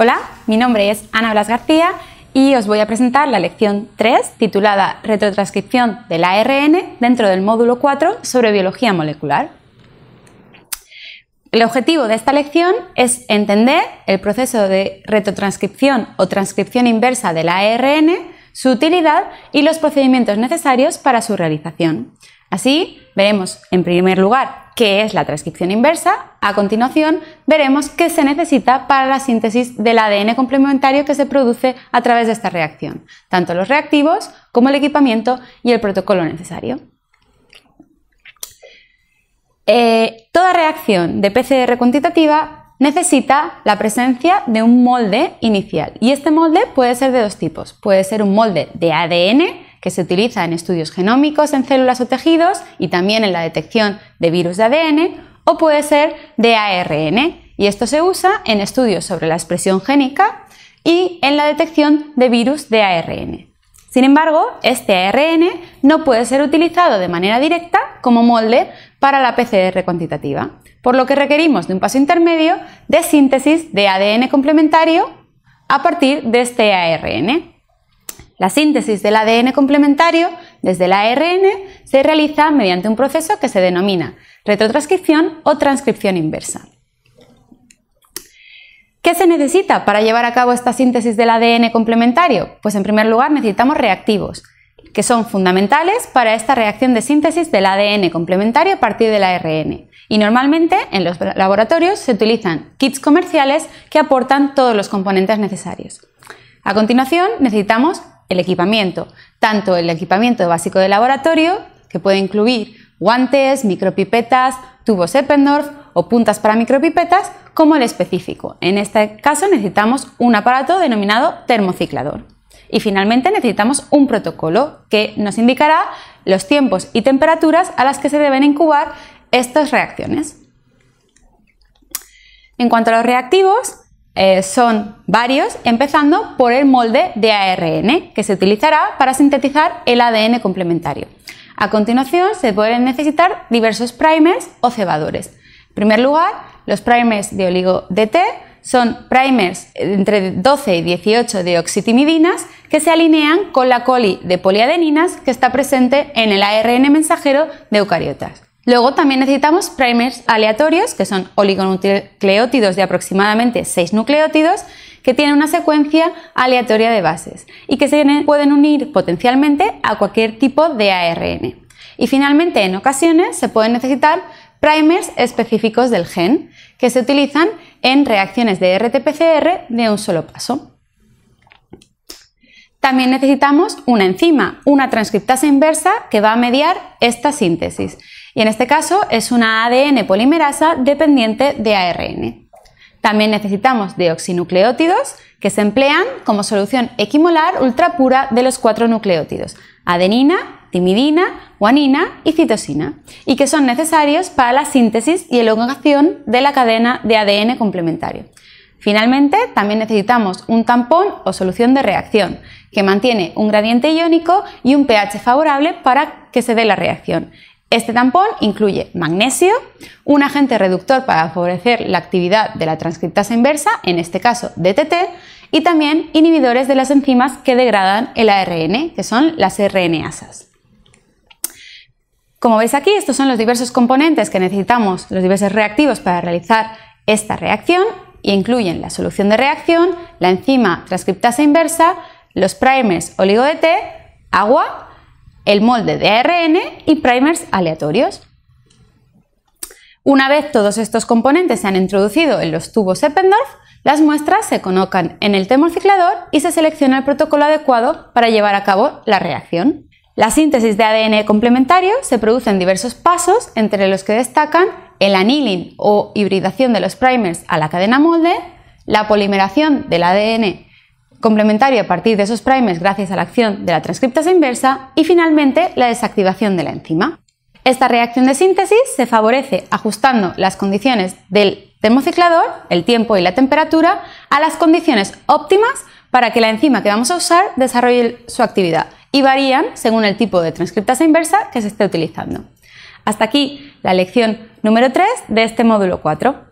Hola, mi nombre es Ana Blas García y os voy a presentar la lección 3 titulada Retrotranscripción del ARN dentro del módulo 4 sobre biología molecular. El objetivo de esta lección es entender el proceso de retrotranscripción o transcripción inversa del ARN, su utilidad y los procedimientos necesarios para su realización. Así, veremos en primer lugar qué es la transcripción inversa, a continuación veremos qué se necesita para la síntesis del ADN complementario que se produce a través de esta reacción, tanto los reactivos como el equipamiento y el protocolo necesario. Eh, toda reacción de PCR cuantitativa necesita la presencia de un molde inicial y este molde puede ser de dos tipos, puede ser un molde de ADN que se utiliza en estudios genómicos en células o tejidos y también en la detección de virus de ADN o puede ser de ARN y esto se usa en estudios sobre la expresión génica y en la detección de virus de ARN. Sin embargo, este ARN no puede ser utilizado de manera directa como molde para la PCR cuantitativa, por lo que requerimos de un paso intermedio de síntesis de ADN complementario a partir de este ARN. La síntesis del ADN complementario desde la ARN se realiza mediante un proceso que se denomina retrotranscripción o transcripción inversa. ¿Qué se necesita para llevar a cabo esta síntesis del ADN complementario? Pues en primer lugar necesitamos reactivos, que son fundamentales para esta reacción de síntesis del ADN complementario a partir de la ARN. Y normalmente en los laboratorios se utilizan kits comerciales que aportan todos los componentes necesarios. A continuación necesitamos el equipamiento, tanto el equipamiento básico de laboratorio, que puede incluir guantes, micropipetas, tubos Eppendorf o puntas para micropipetas, como el específico. En este caso necesitamos un aparato denominado termociclador. Y finalmente necesitamos un protocolo que nos indicará los tiempos y temperaturas a las que se deben incubar estas reacciones. En cuanto a los reactivos, eh, son varios, empezando por el molde de ARN, que se utilizará para sintetizar el ADN complementario. A continuación, se pueden necesitar diversos primers o cebadores. En primer lugar, los primers de oligo-DT son primers entre 12 y 18 de oxitimidinas que se alinean con la coli de poliadeninas que está presente en el ARN mensajero de eucariotas. Luego también necesitamos primers aleatorios, que son oligonucleótidos de aproximadamente 6 nucleótidos, que tienen una secuencia aleatoria de bases y que se pueden unir potencialmente a cualquier tipo de ARN. Y finalmente, en ocasiones, se pueden necesitar primers específicos del gen, que se utilizan en reacciones de RT-PCR de un solo paso. También necesitamos una enzima, una transcriptasa inversa que va a mediar esta síntesis y en este caso es una ADN polimerasa dependiente de ARN. También necesitamos deoxinucleótidos que se emplean como solución equimolar ultrapura de los cuatro nucleótidos, adenina, timidina, guanina y citosina, y que son necesarios para la síntesis y elongación de la cadena de ADN complementario. Finalmente, también necesitamos un tampón o solución de reacción, que mantiene un gradiente iónico y un pH favorable para que se dé la reacción, este tampón incluye magnesio, un agente reductor para favorecer la actividad de la transcriptasa inversa, en este caso DTT, y también inhibidores de las enzimas que degradan el ARN, que son las RNasas. Como veis aquí, estos son los diversos componentes que necesitamos, los diversos reactivos para realizar esta reacción, y incluyen la solución de reacción, la enzima transcriptasa inversa, los primers oligo-DT, agua el molde de ARN y primers aleatorios. Una vez todos estos componentes se han introducido en los tubos Eppendorf, las muestras se colocan en el termociclador y se selecciona el protocolo adecuado para llevar a cabo la reacción. La síntesis de ADN complementario se produce en diversos pasos, entre los que destacan el anilin o hibridación de los primers a la cadena molde, la polimeración del ADN complementario a partir de esos primers gracias a la acción de la transcriptasa inversa y finalmente la desactivación de la enzima. Esta reacción de síntesis se favorece ajustando las condiciones del termociclador, el tiempo y la temperatura, a las condiciones óptimas para que la enzima que vamos a usar desarrolle su actividad y varían según el tipo de transcriptasa inversa que se esté utilizando. Hasta aquí la lección número 3 de este módulo 4.